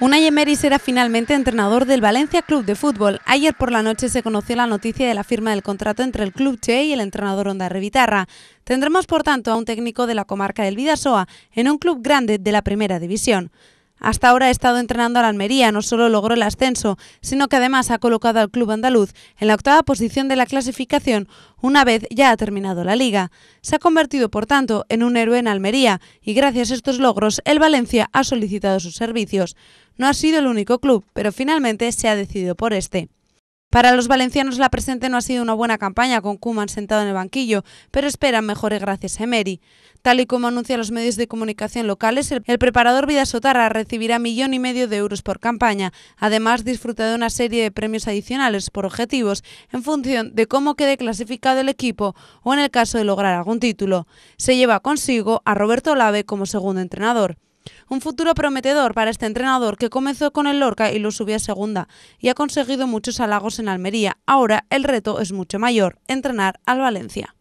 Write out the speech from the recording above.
Unai Emery será finalmente entrenador del Valencia Club de Fútbol. Ayer por la noche se conoció la noticia de la firma del contrato entre el Club Che y el entrenador Onda Revitarra. Tendremos por tanto a un técnico de la comarca del Vidasoa en un club grande de la Primera División. Hasta ahora ha estado entrenando al Almería, no solo logró el ascenso, sino que además ha colocado al club andaluz en la octava posición de la clasificación una vez ya ha terminado la liga. Se ha convertido, por tanto, en un héroe en Almería y gracias a estos logros el Valencia ha solicitado sus servicios. No ha sido el único club, pero finalmente se ha decidido por este. Para los valencianos la presente no ha sido una buena campaña con Kuman sentado en el banquillo, pero esperan mejores gracias a Emery. Tal y como anuncian los medios de comunicación locales, el, preparador Vida recibirá millón y medio de euros por campaña. Además, disfruta de una serie de premios adicionales por objetivos en función de cómo quede clasificado el equipo o en el caso de lograr algún título. Se lleva consigo a Roberto Lave como segundo entrenador. Un futuro prometedor para este entrenador que comenzó con el Lorca y lo subió a segunda y ha conseguido muchos halagos en Almería. Ahora el reto es mucho mayor, entrenar al Valencia.